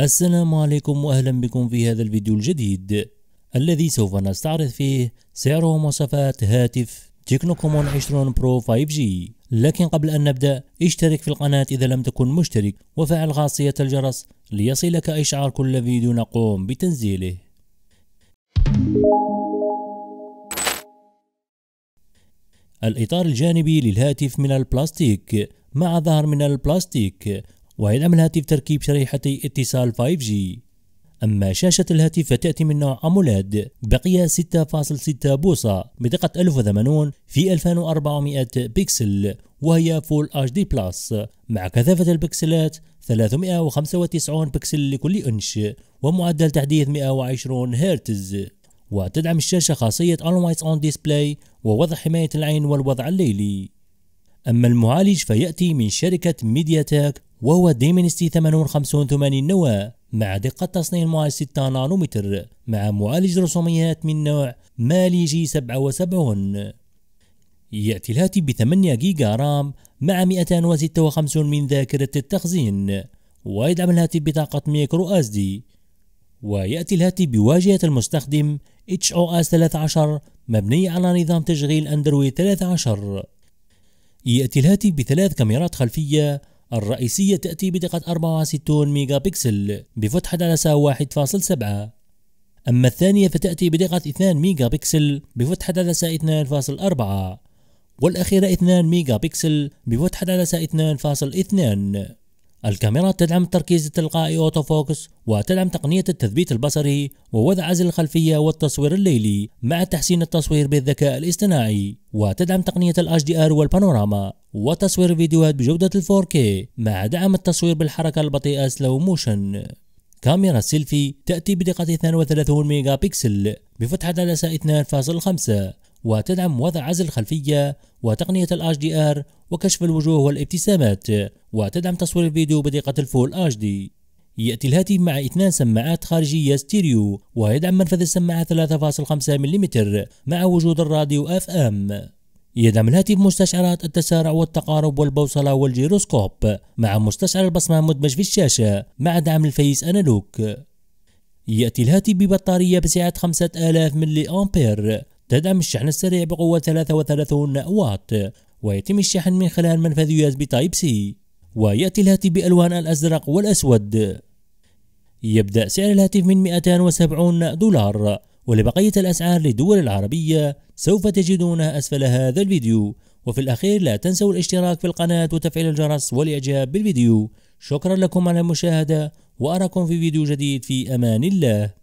السلام عليكم واهلا بكم في هذا الفيديو الجديد الذي سوف نستعرض فيه سعر ومواصفات هاتف تكنو كومون 20 برو 5G لكن قبل ان نبدا اشترك في القناة اذا لم تكن مشترك وفعل خاصية الجرس ليصلك اشعار كل فيديو نقوم بتنزيله الإطار الجانبي للهاتف من البلاستيك مع ظهر من البلاستيك ويدعم الهاتف تركيب شريحتي اتصال 5G أما شاشة الهاتف فتأتي من نوع أمولاد بقياس 6.6 بوصة بدقة 1080 في 2400 بكسل وهي فول اتش دي بلس مع كثافة البكسلات 395 بكسل لكل أنش ومعدل تحديث 120 هرتز وتدعم الشاشة خاصية Always On Display ووضع حماية العين والوضع الليلي أما المعالج فيأتي من شركة ميديا تاك وهو ديمينستي 58 80 نوى مع دقة تصنيع معالج 6 نانومتر مع معالج رسوميات من نوع مالي جي 77 يأتي الهاتف ب 8 جيجا رام مع 256 من ذاكرة التخزين ويدعم الهاتف بطاقة ميكرو اس دي ويأتي الهاتف بواجهة المستخدم اتش او اس 13 مبنية على نظام تشغيل أندرويد 13 يأتي الهاتف بثلاث كاميرات خلفية الرئيسية تأتي بدقة 64 ميجا بكسل بفتحة عدسة 1.7 أما الثانية فتأتي بدقة 2 ميجا بكسل بفتحة عدسة 2.4 والأخيرة 2 ميجا بكسل بفتحة عدسة 2.2 الكاميرا تدعم التركيز التلقائي أوتو فوكس وتدعم تقنية التثبيت البصري ووضع عزل الخلفية والتصوير الليلي مع تحسين التصوير بالذكاء الاصطناعي وتدعم تقنية الـ HDR والبانوراما وتصوير فيديوهات بجودة 4 4K مع دعم التصوير بالحركة البطيئة سلو موشن كاميرا السيلفي تأتي بدقة 32 ميجا بكسل بفتحة عدسة 2.5 وتدعم وضع عزل الخلفية وتقنية ال HDR وكشف الوجوه والابتسامات وتدعم تصوير الفيديو بدقة الفول HD يأتي الهاتف مع اثنان سماعات خارجية ستيريو ويدعم منفذ السماعة 3.5 ملم مع وجود الراديو اف ام يدعم الهاتف مستشعرات التسارع والتقارب والبوصلة والجيروسكوب مع مستشعر البصمة مدمج في الشاشة مع دعم الفيس أنالوك يأتي الهاتف ببطارية بسعة 5000 ملي أمبير تدعم الشحن السريع بقوة 33 واط ويتم الشحن من خلال منفذ يو اس بي تايب سي ويأتي الهاتف بألوان الأزرق والأسود يبدأ سعر الهاتف من 270 دولار ولبقية الأسعار للدول العربية سوف تجدونها أسفل هذا الفيديو وفي الأخير لا تنسوا الاشتراك في القناة وتفعيل الجرس والإعجاب بالفيديو شكرا لكم على المشاهدة وأراكم في فيديو جديد في أمان الله